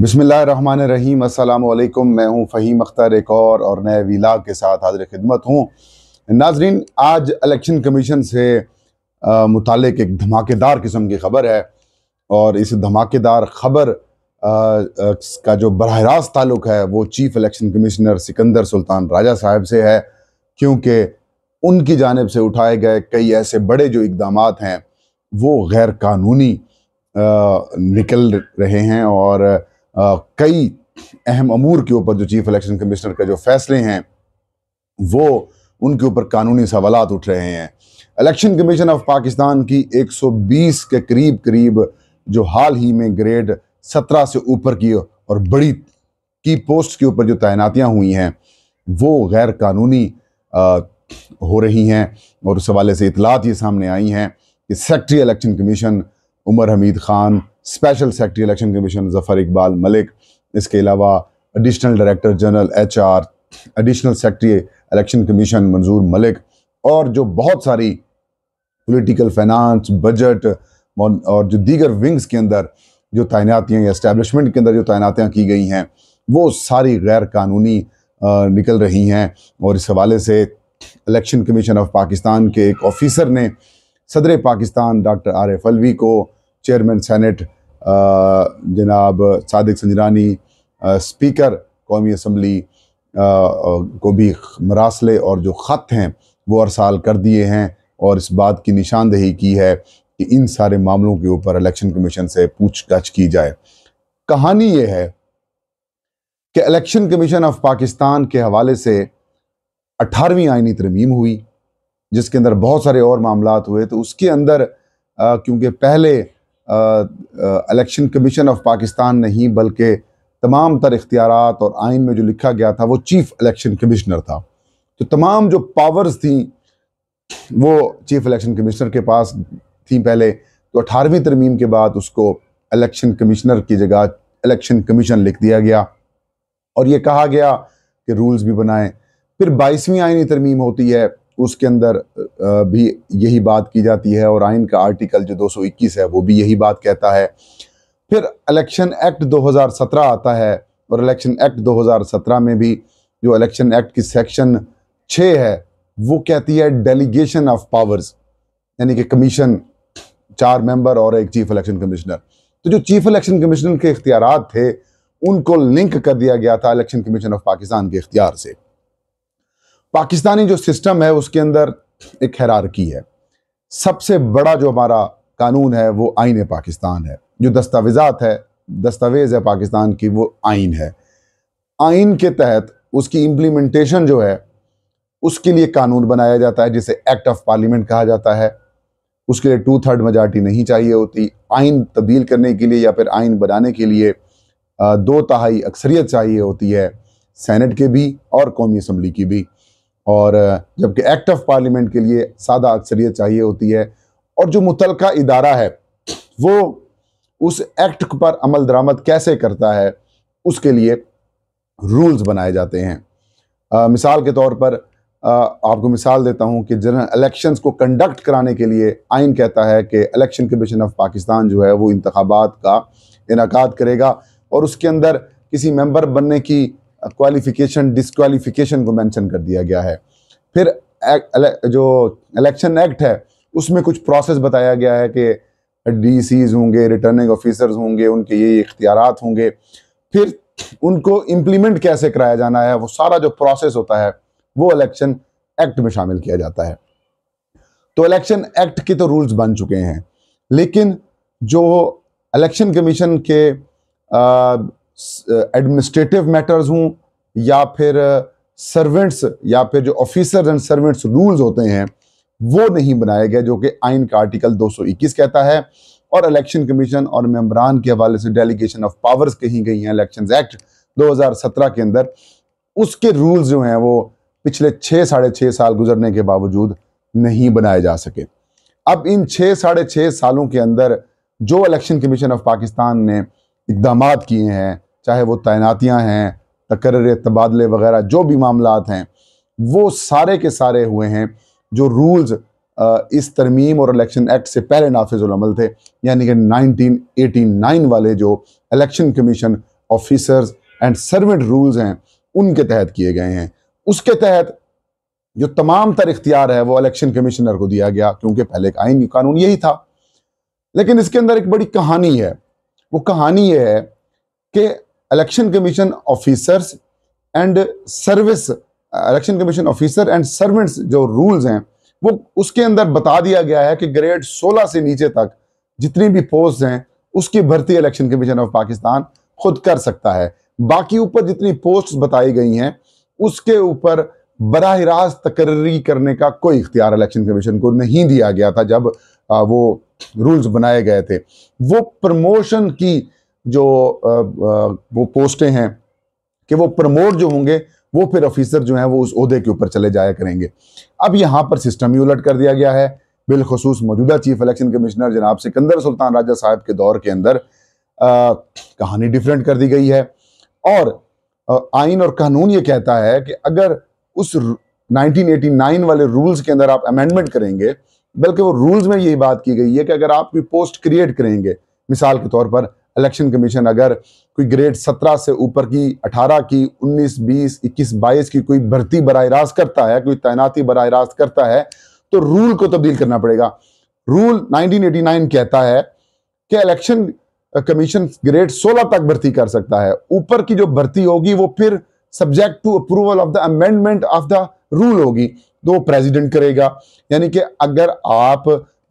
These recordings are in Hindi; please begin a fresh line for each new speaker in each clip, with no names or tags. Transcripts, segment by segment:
बसमिल्ल रहीम असलकुम मैं हूँ फ़हीम अख्तर एक और और नए वीलाग के साथ हाजिर खिदमत हूँ नाजरीन आज इलेक्शन कमीशन से मुतल एक धमाकेदार किस्म की ख़बर है और इस धमाकेदार ख़बर का जो बरह रास्त ताल्लुक है वो chief election commissioner Sikandar Sultan Raja साहब से है क्योंकि उनकी जानब से उठाए गए कई ऐसे बड़े जो इकदाम हैं वो गैर कानूनी निकल रहे हैं और कई अहम अमूर के ऊपर जो चीफ इलेक्शन कमिश्नर का जो फैसले हैं वो उनके ऊपर कानूनी सवाल उठ रहे हैं इलेक्शन कमीशन ऑफ पाकिस्तान की 120 के करीब करीब जो हाल ही में ग्रेड 17 से ऊपर की और बड़ी की पोस्ट के ऊपर जो तैनातियां हुई हैं वो गैर कानूनी हो रही हैं और उस हवाले से इतलात ये सामने आई हैं कि secretary election commission Umar Hamid Khan special secretary election commission Zafar Iqbal Malik इसके अलावा additional director general H R additional secretary election commission Manzoor Malik और जो बहुत सारी पॉलिटिकल फाइनेंस बजट और जो दीगर विंग्स के अंदर जो तैनातियाँ या इस्टेबलिशमेंट के अंदर जो तैनातियाँ की गई हैं वो सारी गैर कानूनी निकल रही हैं और इस हवाले से इलेक्शन कमीशन ऑफ पाकिस्तान के एक ऑफिसर ने सदर Pakistan doctor R F Alvi को चेयरमैन सैनट जनाब सादिक संजरानी स्पीकर कौमी असम्बली को भी मरासले और जो ख़त हैं वो अरसाल कर दिए हैं और इस बात की निशानदेही की है कि इन सारे मामलों के ऊपर इलेक्शन कमीशन से पूछताछ की जाए कहानी ये है कि इलेक्शन कमीशन ऑफ पाकिस्तान के हवाले से अठारहवीं आइनी तरमीम हुई जिसके अंदर बहुत सारे और मामला हुए तो उसके अंदर क्योंकि पहले इलेक्शन कमीशन ऑफ पाकिस्तान नहीं बल्कि तमाम तर इख्तियार और आइन में जो लिखा गया था वो चीफ़ इलेक्शन कमिश्नर था तो तमाम जो पावर्स थी वो चीफ़ इलेक्शन कमिश्नर के पास थी पहले तो अठारहवीं तरमीम के बाद उसको इलेक्शन कमिश्नर की जगह इलेक्शन कमीशन लिख दिया गया और ये कहा गया कि रूल्स भी बनाएं फिर बाईसवीं आइनी तरमीम होती है उसके अंदर भी यही बात की जाती है और आइन का आर्टिकल जो 221 है वो भी यही बात कहता है फिर इलेक्शन एक्ट 2017 आता है और इलेक्शन एक्ट 2017 में भी जो इलेक्शन एक्ट की सेक्शन छः है वो कहती है डेलीगेशन ऑफ पावर्स यानी कि कमीशन चार मेंबर और एक चीफ इलेक्शन कमिश्नर तो जो चीफ इलेक्शन कमिश्नर के इख्तियार थे उनको लिंक कर दिया गया था इलेक्शन कमीशन ऑफ पाकिस्तान के इख्तियार से पाकिस्तानी जो सिस्टम है उसके अंदर एक हैरारकी है सबसे बड़ा जो हमारा कानून है वो आइन पाकिस्तान है जो दस्तावेजात है दस्तावेज़ है पाकिस्तान की वो आइन है आइन के तहत उसकी इम्प्लीमेंटेशन जो है उसके लिए कानून बनाया जाता है जिसे एक्ट ऑफ पार्लियामेंट कहा जाता है उसके लिए टू थर्ड मजार्टी नहीं चाहिए होती आइन तब्दील करने के लिए या फिर आइन बनाने के लिए दो तहाई अक्सरियत चाहिए होती है सेनेट के भी और कौमी असम्बली की भी और जबकि एक्ट ऑफ पार्लियामेंट के लिए सादा अक्सरियत चाहिए होती है और जो मुतल इदारा है वो उस एक्ट पर अमल दरामद कैसे करता है उसके लिए रूल्स बनाए जाते हैं आ, मिसाल के तौर पर आ, आपको मिसाल देता हूँ कि जनरल इलेक्शंस को कंडक्ट कराने के लिए आइन कहता है कि इलेक्शन कमीशन ऑफ पाकिस्तान जो है वो इंतबात का इनका करेगा और उसके अंदर किसी मेंबर बनने की क्वालिफिकेशन डिसक्वालिफिकेशन को मेंशन कर दिया गया है फिर जो इलेक्शन एक्ट है उसमें कुछ प्रोसेस बताया गया है कि डी होंगे रिटर्निंग ऑफिसर्स होंगे उनके ये इख्तियार होंगे फिर उनको इम्प्लीमेंट कैसे कराया जाना है वो सारा जो प्रोसेस होता है वो इलेक्शन एक्ट में शामिल किया जाता है तो इलेक्शन एक्ट के तो रूल्स बन चुके हैं लेकिन जो इलेक्शन कमीशन के एडमिनिस्ट्रेटिव मैटर्स हों या फिर सर्वेंट्स या फिर जो ऑफिसर एंड सर्वेंट्स रूल्स होते हैं वो नहीं बनाए गए जो कि आइन का आर्टिकल 221 कहता है और इलेक्शन कमीशन और मेम्बरान के हवाले से डेलीगेशन ऑफ पावर्स कही गई हैं इलेक्शन एक्ट 2017 के अंदर उसके रूल्स जो हैं वो पिछले छः साढ़े छः साल गुजरने के बावजूद नहीं बनाए जा सके अब इन छः साढ़े छः सालों के अंदर जो इलेक्शन कमीशन ऑफ पाकिस्तान ने इकदाम किए हैं चाहे वो तैनातियाँ हैं तकर्र तबादले वगैरह जो भी मामला हैं वो सारे के सारे हुए हैं जो रूल्स इस तरमीम और इलेक्शन एक्ट से पहले नाफिजमल थे यानी कि 1989 वाले जो election commission officers and servant rules हैं उनके तहत किए गए हैं उसके तहत जो तमाम तर इख्तियार है वो इलेक्शन कमिश्नर को दिया गया क्योंकि पहले का आइन कानून यही था लेकिन इसके अंदर एक बड़ी कहानी है वो कहानी ये है कि election commission officers and service election commission officer and servants जो रूल्स हैं वो उसके अंदर बता दिया गया है कि ग्रेड 16 से नीचे तक जितनी भी पोस्ट हैं उसकी भर्ती इलेक्शन कमीशन ऑफ पाकिस्तान खुद कर सकता है बाकी ऊपर जितनी पोस्ट बताई गई हैं उसके ऊपर बरह रास्त तकर्री करने का कोई इख्तियार इलेक्शन कमीशन को नहीं दिया गया था जब वो रूल्स बनाए गए थे वो प्रमोशन की जो वो पोस्टें हैं कि वो प्रमोट जो होंगे वो फिर ऑफिसर जो हैं वो उस उसदे के ऊपर चले जाया करेंगे अब यहाँ पर सिस्टम ही उलट कर दिया गया है बिलखसूस मौजूदा चीफ इलेक्शन कमिश्नर जनाब सिकंदर सुल्तान राजा साहब के दौर के अंदर आ, कहानी डिफरेंट कर दी गई है और आइन और कानून ये कहता है कि अगर उस 1989 वाले रूल्स के अंदर आप अमेंडमेंट करेंगे बल्कि वो रूल्स में यही बात की गई है कि अगर आप भी पोस्ट क्रिएट करेंगे मिसाल के तौर पर इलेक्शन कमीशन अगर कोई ग्रेड सत्रह से ऊपर की अठारह की उन्नीस बीस इक्कीस बाईस की कोई भर्ती बरह रास्त करता है कोई तैनाती बरह रास्त करता है तो रूल को तब्दील करना पड़ेगा रूल 1989 कहता है कि इलेक्शन कमीशन ग्रेड 16 तक भर्ती कर सकता है ऊपर की जो भर्ती होगी वो फिर subject to approval of the amendment of the rule होगी तो प्रेजिडेंट करेगा यानी कि अगर आप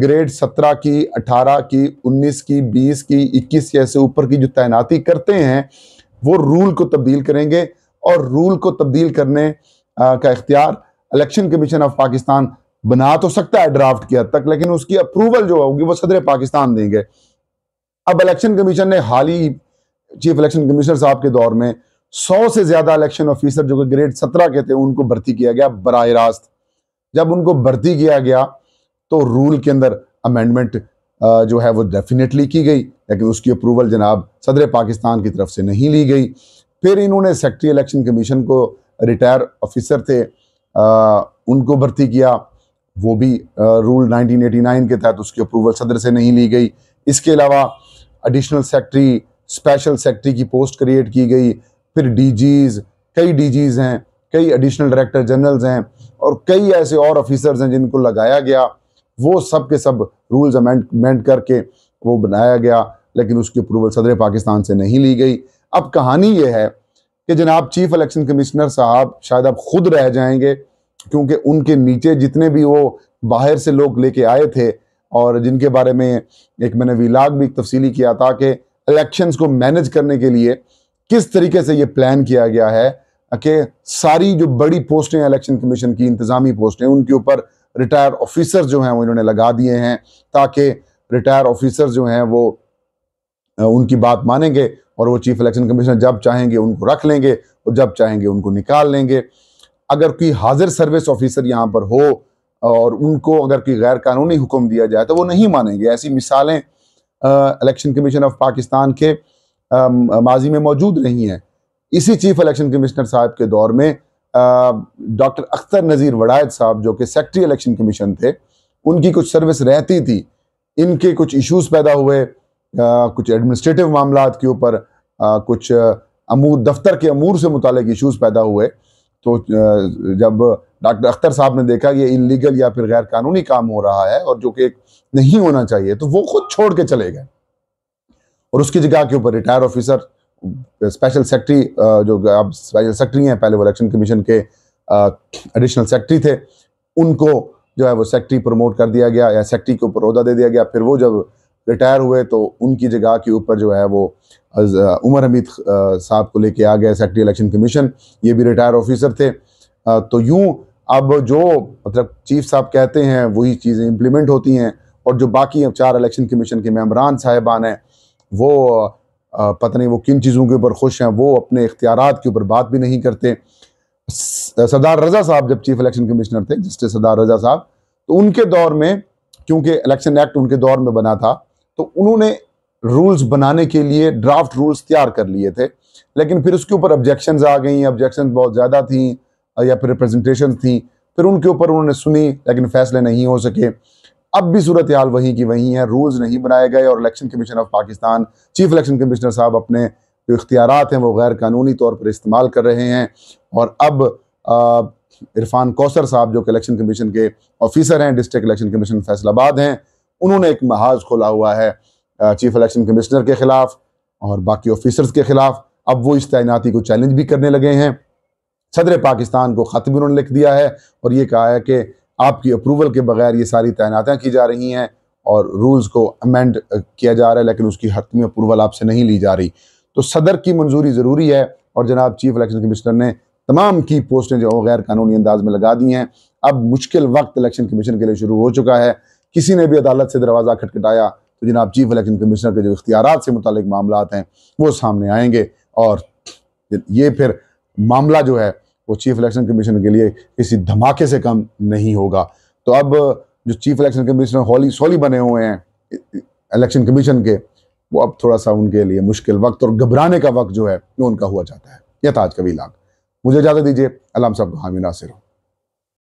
ग्रेड सत्रह की अठारह की उन्नीस की बीस की इक्कीस की ऐसे ऊपर की जो तैनाती करते हैं वो रूल को तब्दील करेंगे और रूल को तब्दील करने आ, का इख्तियार इलेक्शन कमीशन ऑफ पाकिस्तान बना तो सकता है ड्राफ्ट की हद तक लेकिन उसकी अप्रूवल जो होगी वो सदर पाकिस्तान देंगे अब इलेक्शन कमीशन ने हाल ही चीफ इलेक्शन कमिश्नर साहब के दौर में सौ से ज्यादा इलेक्शन ऑफिसर जो कि ग्रेड सत्रह के थे उनको भर्ती किया गया बर रास्त जब उनको भर्ती किया गया तो रूल के अंदर अमेंडमेंट जो है वो डेफिनेटली की गई लेकिन उसकी अप्रूवल जनाब सदर पाकिस्तान की तरफ से नहीं ली गई फिर इन्होंने सेक्रटरी इलेक्शन कमीशन को रिटायर ऑफिसर थे आ, उनको भर्ती किया वो भी आ, रूल 1989 के तहत उसकी अप्रूवल सदर से नहीं ली गई इसके अलावा एडिशनल सेक्रेटरी स्पेशल सेक्रेटरी की पोस्ट क्रिएट की गई फिर डीजीज कई डीजीज हैं कई एडिशनल डायरेक्टर जनरल्स हैं और कई ऐसे और ऑफिसर्स हैं जिनको लगाया गया वो सब के सब रूल्स अमेंडमेंट करके वो बनाया गया लेकिन उसकी अप्रूवल सदर पाकिस्तान से नहीं ली गई अब कहानी ये है कि जनाब चीफ इलेक्शन कमिश्नर साहब शायद अब खुद रह जाएंगे क्योंकि उनके नीचे जितने भी वो बाहर से लोग लेके आए थे और जिनके बारे में एक मैंने विलाग भी तफसीली किया था कि इलेक्शंस को मैनेज करने के लिए किस तरीके से ये प्लान किया गया है कि सारी जो बड़ी पोस्टें इलेक्शन कमीशन की इंतज़ामी पोस्टें उनके ऊपर रिटायर ऑफिसर जो हैं वो इन्होंने लगा दिए हैं ताकि रिटायर ऑफिसर जो हैं वो उनकी बात मानेंगे और वो चीफ इलेक्शन कमिश्नर जब चाहेंगे उनको रख लेंगे और जब चाहेंगे उनको निकाल लेंगे अगर कोई हाजिर सर्विस ऑफिसर यहाँ पर हो और उनको अगर कोई गैर कानूनी हुक्म दिया जाए तो वो नहीं मानेंगे ऐसी मिसालें इलेक्शन कमीशन ऑफ पाकिस्तान के माजी में मौजूद रही हैं इसी चीफ इलेक्शन कमिश्नर साहब के दौर में डॉक्टर अख्तर नज़ीर वड़ायत साहब जो कि सेक्रटरी इलेक्शन कमीशन थे उनकी कुछ सर्विस रहती थी इनके कुछ इश्यूज पैदा हुए आ, कुछ एडमिनिस्ट्रेटिव मामला के ऊपर कुछ अमूर दफ्तर के अमूर से मुतल इशूज़ पैदा हुए तो जब डॉक्टर अख्तर साहब ने देखा ये इलीगल या फिर गैर कानूनी काम हो रहा है और जो कि नहीं होना चाहिए तो वो खुद छोड़ के चले गए और उसकी जगह के ऊपर रिटायर ऑफिसर स्पेशल सेक्रेटरी जो अब स्पेशल सेक्रेटरी हैं पहले वो इलेक्शन कमीशन के एडिशनल सेक्रेटरी थे उनको जो है वो सेक्रेटरी प्रमोट कर दिया गया या सेक्रेटरी के ऊपर अहदा दे दिया गया फिर वो जब रिटायर हुए तो उनकी जगह के ऊपर जो है वो उमर हमीद साहब को लेके आ गया सेक्रेटरी इलेक्शन कमीशन ये भी रिटायर ऑफिसर थे तो यूँ अब जो मतलब चीफ साहब कहते हैं वही चीज़ें इम्प्लीमेंट होती हैं और जो बाकी चार इलेक्शन कमीशन के मेम्बरान साहिबान हैं वो पता नहीं वो किन चीज़ों के ऊपर खुश हैं वो अपने इख्तियार के ऊपर बात भी नहीं करते सरदार रजा साहब जब चीफ इलेक्शन कमिश्नर थे जस्टिस सरदार रजा साहब तो उनके दौर में क्योंकि इलेक्शन एक्ट उनके दौर में बना था तो उन्होंने रूल्स बनाने के लिए ड्राफ्ट रूल्स तैयार कर लिए थे लेकिन फिर उसके ऊपर ऑब्जेक्शन आ गई ऑब्जेक्शन बहुत ज़्यादा थी या फिर रिप्रेजेंटेशन थी फिर उनके ऊपर उन्होंने सुनी लेकिन फैसले नहीं हो सके अब भी सूरत हाल वहीं की वहीं है रूल्स नहीं बनाए गए और election commission of Pakistan chief election commissioner साहब अपने जो इख्तियार हैं वो गैर कानूनी तौर पर इस्तेमाल कर रहे हैं और अब इरफान कौसर साहब जो कि इलेक्शन कमीशन के ऑफिसर हैं डिस्ट्रिक्ट इलेक्शन कमीशन फैसलाबाद हैं उन्होंने एक महाज खोला हुआ है चीफ इलेक्शन कमिश्नर के ख़िलाफ़ और बाकी ऑफिसर्स के ख़िलाफ़ अब वो इस तैनाती को चैलेंज भी करने लगे हैं सदर पाकिस्तान को ख़त भी उन्होंने लिख दिया है और ये कहा है कि आपकी अप्रूवल के बगैर ये सारी तैनातें की जा रही हैं और रूल्स को अमेंड किया जा रहा है लेकिन उसकी हतमी अप्रूवल आपसे नहीं ली जा रही तो सदर की मंजूरी ज़रूरी है और जनाब चीफ इलेक्शन कमिश्नर ने तमाम की पोस्टें जो गैर कानूनी अंदाज में लगा दी हैं अब मुश्किल वक्त इलेक्शन कमीशन के लिए शुरू हो चुका है किसी ने भी अदालत से दरवाज़ा खटखटाया तो जनाब चीफ इलेक्शन कमिश्नर के जो इख्तियार से मुतल मामला हैं वो सामने आएंगे और ये फिर मामला जो है वो चीफ इलेक्शन कमीशन के लिए किसी धमाके से कम नहीं होगा तो अब जो चीफ इलेक्शन कमीशन हॉली सॉली बने हुए हैं इलेक्शन कमीशन के वो अब थोड़ा सा उनके लिए मुश्किल वक्त और घबराने का वक्त जो है वो उनका हुआ जाता है यह था आज का भी मुझे इजाज़त दीजिए अलाम साहब हामिना से